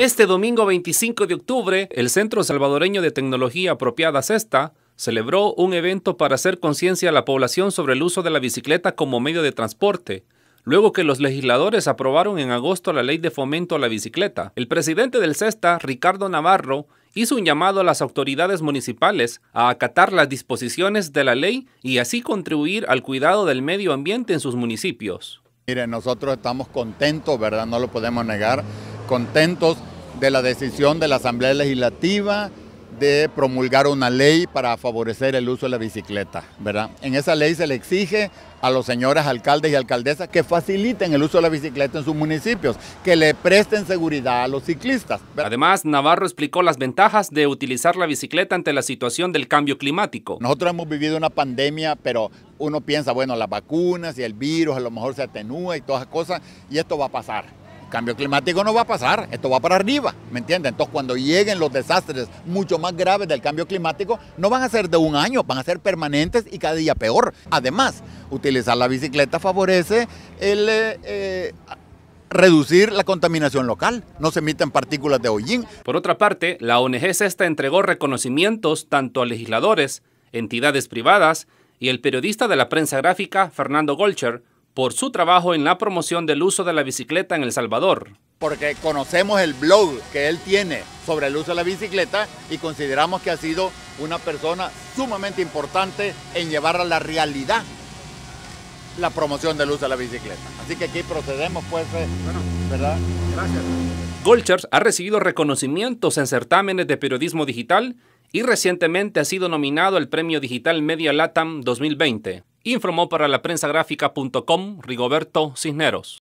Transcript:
Este domingo 25 de octubre, el Centro Salvadoreño de Tecnología Apropiada Cesta celebró un evento para hacer conciencia a la población sobre el uso de la bicicleta como medio de transporte. Luego que los legisladores aprobaron en agosto la ley de fomento a la bicicleta, el presidente del CESTA, Ricardo Navarro, hizo un llamado a las autoridades municipales a acatar las disposiciones de la ley y así contribuir al cuidado del medio ambiente en sus municipios. Miren, nosotros estamos contentos, ¿verdad? No lo podemos negar, contentos de la decisión de la Asamblea Legislativa de promulgar una ley para favorecer el uso de la bicicleta, ¿verdad? En esa ley se le exige a los señores alcaldes y alcaldesas que faciliten el uso de la bicicleta en sus municipios, que le presten seguridad a los ciclistas. Además, Navarro explicó las ventajas de utilizar la bicicleta ante la situación del cambio climático. Nosotros hemos vivido una pandemia, pero uno piensa, bueno, las vacunas y el virus a lo mejor se atenúa y todas esas cosas, y esto va a pasar cambio climático no va a pasar, esto va para arriba, ¿me entiendes? Entonces cuando lleguen los desastres mucho más graves del cambio climático, no van a ser de un año, van a ser permanentes y cada día peor. Además, utilizar la bicicleta favorece el... Eh, eh, reducir la contaminación local, no se emiten partículas de hollín. Por otra parte, la ONG Cesta entregó reconocimientos tanto a legisladores, entidades privadas y el periodista de la prensa gráfica Fernando Golcher por su trabajo en la promoción del uso de la bicicleta en El Salvador. Porque conocemos el blog que él tiene sobre el uso de la bicicleta y consideramos que ha sido una persona sumamente importante en llevar a la realidad la promoción del uso de la bicicleta. Así que aquí procedemos, pues, eh, bueno, ¿verdad? Gracias. Golchers ha recibido reconocimientos en certámenes de periodismo digital y recientemente ha sido nominado al Premio Digital Media Latam 2020. Informó para la prensa gráfica.com Rigoberto Cisneros.